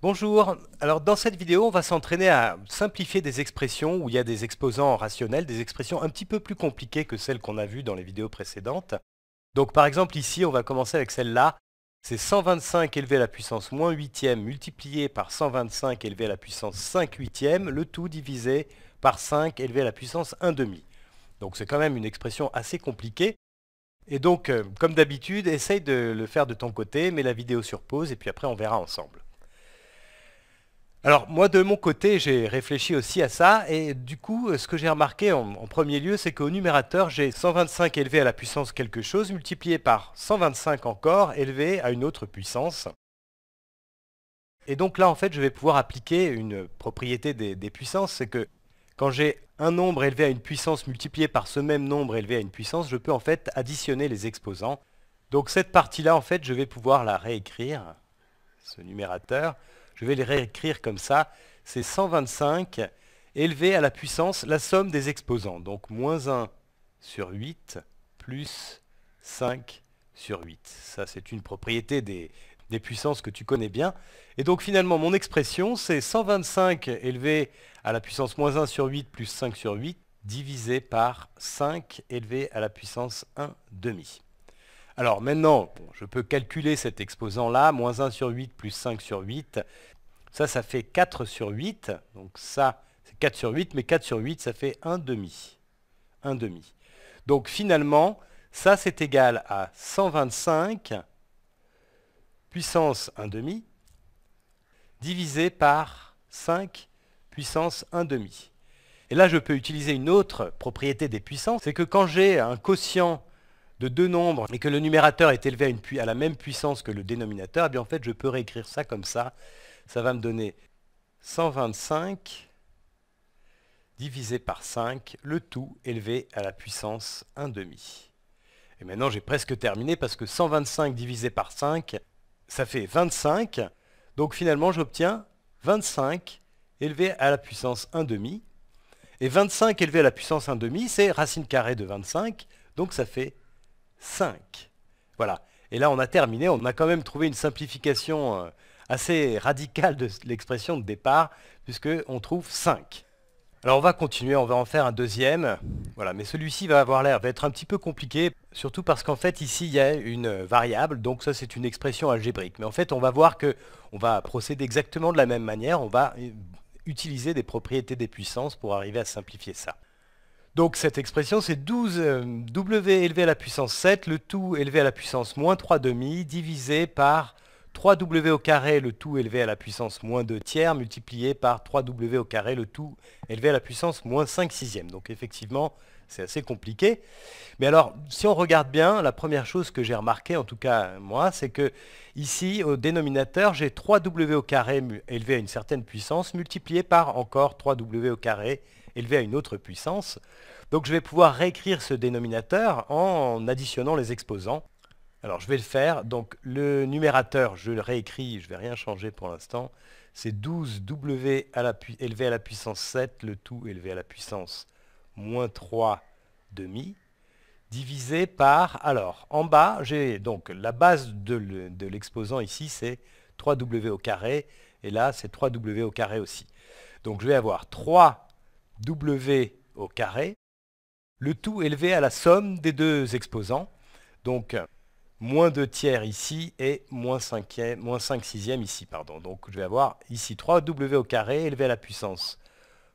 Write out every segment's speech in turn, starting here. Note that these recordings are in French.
Bonjour, alors dans cette vidéo on va s'entraîner à simplifier des expressions où il y a des exposants rationnels, des expressions un petit peu plus compliquées que celles qu'on a vues dans les vidéos précédentes. Donc par exemple ici on va commencer avec celle-là, c'est 125 élevé à la puissance moins 8e multiplié par 125 élevé à la puissance 5 8 le tout divisé par 5 élevé à la puissance 1 demi. Donc c'est quand même une expression assez compliquée. Et donc, euh, comme d'habitude, essaye de le faire de ton côté, mets la vidéo sur pause et puis après on verra ensemble. Alors moi de mon côté j'ai réfléchi aussi à ça et du coup ce que j'ai remarqué en, premier lieu c'est qu'au numérateur j'ai 125 élevé à la puissance quelque chose multiplié par 125 encore élevé à une autre puissance. Et donc là en fait je vais pouvoir appliquer une propriété des, des puissances, c'est que quand j'ai un nombre élevé à une puissance multiplié par ce même nombre élevé à une puissance, je peux en fait additionner les exposants. Donc cette partie là en fait je vais pouvoir la réécrire, ce numérateur. Je vais les réécrire comme ça. C'est 125 élevé à la puissance la somme des exposants. Donc moins 1 sur 8 plus 5 sur 8. Ça, c'est une propriété des, puissances que tu connais bien. Et donc finalement, mon expression, c'est 125 élevé à la puissance moins 1 sur 8 plus 5 sur 8 divisé par 5 élevé à la puissance 1 demi. Alors maintenant, je peux calculer cet exposant-là, moins 1 sur 8 plus 5 sur 8, ça, ça fait 4 sur 8. Donc ça, c'est 4 sur 8, mais 4 sur 8, ça fait 1 demi. 1 demi. Donc finalement, ça, c'est égal à 125 puissance 1 demi divisé par 5 puissance 1 demi. Et là, je peux utiliser une autre propriété des puissances, c'est que quand j'ai un quotient de deux nombres et que le numérateur est élevé à, une la même puissance que le dénominateur, eh bien en fait, je peux réécrire ça comme ça ça va me donner 125 divisé par 5, le tout élevé à la puissance 1,5. Et maintenant, j'ai presque terminé parce que 125 divisé par 5, ça fait 25. Donc finalement, j'obtiens 25 élevé à la puissance 1,5. Et 25 élevé à la puissance 1,5, c'est racine carrée de 25, donc ça fait 5. Voilà. Et là, on a terminé. On a quand même trouvé une simplification euh, assez radical de l'expression de départ, puisqu'on trouve 5. Alors on va continuer, on va en faire un deuxième. Voilà, mais celui-ci va avoir l'air, va être un petit peu compliqué, surtout parce qu'en fait ici il y a une variable, donc ça c'est une expression algébrique. Mais en fait on va voir que on va procéder exactement de la même manière, on va euh, utiliser des propriétés des puissances pour arriver à simplifier ça. Donc cette expression c'est 12 euh, w élevé à la puissance 7, le tout élevé à la puissance moins 3 demi, divisé par 3w au carré, le tout élevé à la puissance moins 2 tiers, multiplié par 3w au carré, le tout élevé à la puissance moins 5 sixièmes. Donc effectivement, c'est assez compliqué. Mais alors, si on regarde bien, la première chose que j'ai remarqué, en tout cas moi, c'est que ici, au dénominateur, j'ai 3w au carré élevé à une certaine puissance, multiplié par encore 3w au carré élevé à une autre puissance. Donc je vais pouvoir réécrire ce dénominateur en additionnant les exposants. Alors, je vais le faire. Donc, le numérateur, je le réécris, je ne vais rien changer pour l'instant. C'est 12W élevé à la puissance 7, le tout élevé à la puissance moins 3 demi, divisé par... Alors, en bas, j'ai donc la base de l'exposant ici, c'est 3W au carré, et là, c'est 3W au carré aussi. Donc, je vais avoir 3W au carré, le tout élevé à la somme des deux exposants. Donc, moins 2 tiers ici et moins 5, 5 sixièmes ici. Pardon. Donc je vais avoir ici 3w au carré élevé à la puissance.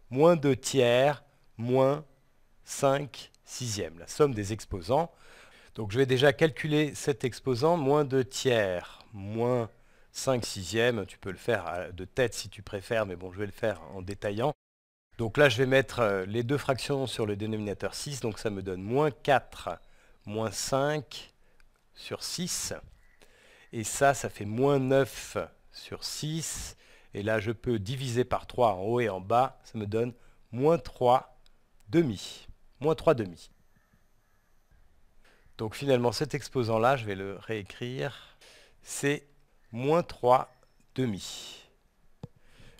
Moins 2 tiers, moins 5 sixièmes, la somme des exposants. Donc je vais déjà calculer cet exposant, moins 2 tiers, moins 5 sixièmes. Tu peux le faire de tête si tu préfères, mais bon, je vais le faire en détaillant. Donc là, je vais mettre euh, les deux fractions sur le dénominateur 6, donc ça me donne moins 4, moins 5, sur 6. Et ça, ça fait moins 9 sur 6. Et là, je peux diviser par 3 en haut et en bas. Ça me donne moins 3 demi. Moins 3 demi. Donc finalement, cet exposant-là, je vais le réécrire. C'est moins 3 demi.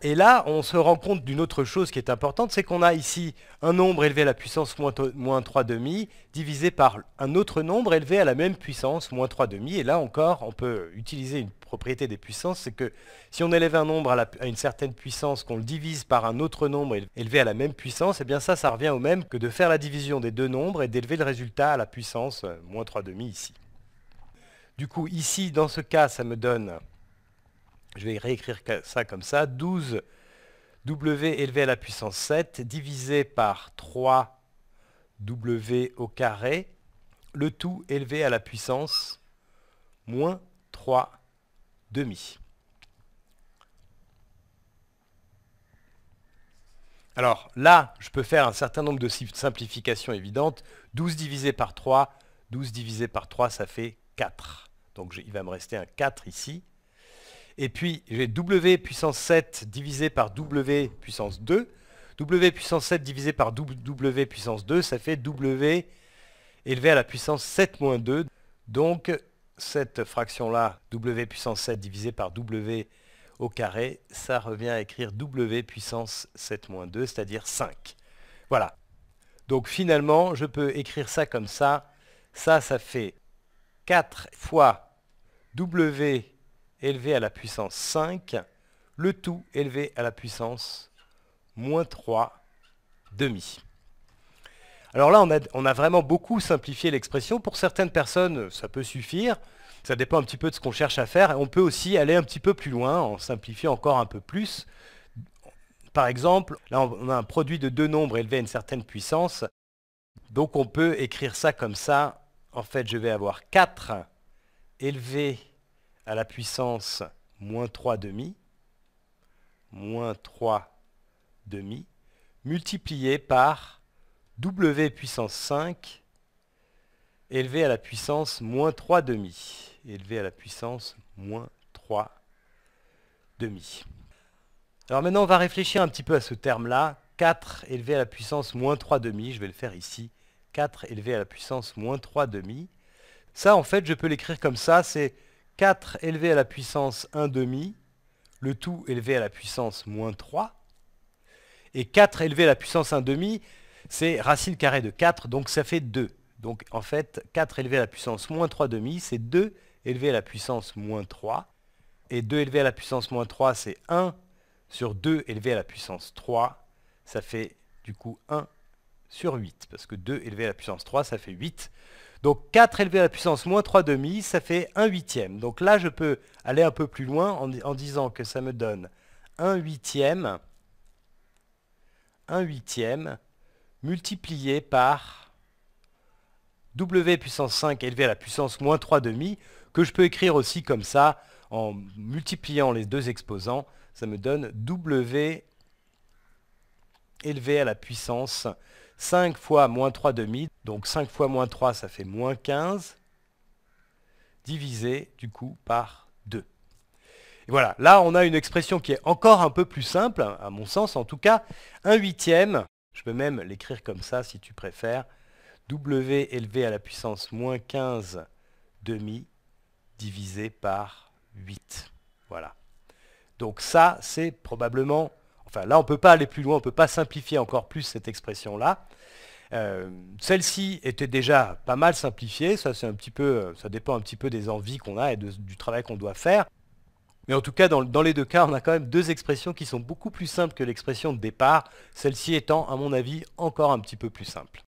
Et là, on se rend compte d'une autre chose qui est importante, c'est qu'on a ici un nombre élevé à la puissance moins, 3,5 divisé par un autre nombre élevé à la même puissance, moins demi. Et là encore, on peut utiliser une propriété des puissances, c'est que si on élève un nombre à, une certaine puissance, qu'on le divise par un autre nombre élevé à la même puissance, et eh bien ça, ça revient au même que de faire la division des deux nombres et d'élever le résultat à la puissance euh, moins demi ici. Du coup, ici, dans ce cas, ça me donne je vais réécrire ça comme ça, 12 W élevé à la puissance 7 divisé par 3 W au carré, le tout élevé à la puissance moins 3 demi. Alors là, je peux faire un certain nombre de simplifications évidentes. 12 divisé par 3, 12 divisé par 3, ça fait 4. Donc il va me rester un 4 ici. Et puis, j'ai W puissance 7 divisé par W puissance 2. W puissance 7 divisé par W puissance 2, ça fait W élevé à la puissance 7 moins 2. Donc, cette fraction-là, W puissance 7 divisé par W au carré, ça revient à écrire W puissance 7 moins 2, c'est-à-dire 5. Voilà. Donc finalement, je peux écrire ça comme ça. Ça, ça fait 4 fois W élevé à la puissance 5, le tout élevé à la puissance moins 3 demi. Alors là, on a, on a vraiment beaucoup simplifié l'expression. Pour certaines personnes, ça peut suffire. Ça dépend un petit peu de ce qu'on cherche à faire. Et on peut aussi aller un petit peu plus loin en simplifiant encore un peu plus. Par exemple, là, on a un produit de deux nombres élevé à une certaine puissance. Donc on peut écrire ça comme ça. En fait, je vais avoir 4 élevé à la puissance moins 3 demi, moins 3 demi, multiplié par W puissance 5 élevé à la puissance moins 3 demi, élevé à la puissance moins 3 demi. Alors maintenant, on va réfléchir un petit peu à ce terme-là. 4 élevé à la puissance moins 3 demi, je vais le faire ici. 4 élevé à la puissance moins 3 demi. Ça, en fait, je peux l'écrire comme ça, c'est 4 élevé à la puissance 1,5, le tout élevé à la puissance moins 3. Et 4 élevé à la puissance 1,5, c'est racine carrée de 4, donc ça fait 2. Donc en fait, 4 élevé à la puissance moins 3,5, c'est 2 élevé à la puissance moins 3. Et 2 élevé à la puissance moins 3, c'est 1 sur 2 élevé à la puissance 3. Ça fait du coup 1 sur 8, parce que 2 élevé à la puissance 3, ça fait 8. Donc 4 élevé à la puissance moins 3 demi, ça fait 1 huitième. Donc là, je peux aller un peu plus loin en, disant que ça me donne 1 huitième, 1 huitième multiplié par W puissance 5 élevé à la puissance moins 3 demi, que je peux écrire aussi comme ça, en multipliant les deux exposants, ça me donne W élevé à la puissance 5 fois moins 3 demi, donc 5 fois moins 3, ça fait moins 15, divisé du coup par 2. Et voilà, là on a une expression qui est encore un peu plus simple, à mon sens en tout cas, 1 huitième, je peux même l'écrire comme ça si tu préfères, W élevé à la puissance moins 15 demi divisé par 8. Voilà. Donc ça, c'est probablement là, on ne peut pas aller plus loin, on ne peut pas simplifier encore plus cette expression-là. Euh, celle-ci était déjà pas mal simplifiée, ça, un petit peu, euh, ça dépend un petit peu des envies qu'on a et du travail qu'on doit faire. Mais en tout cas, dans, les deux cas, on a quand même deux expressions qui sont beaucoup plus simples que l'expression de départ, celle-ci étant, à mon avis, encore un petit peu plus simple.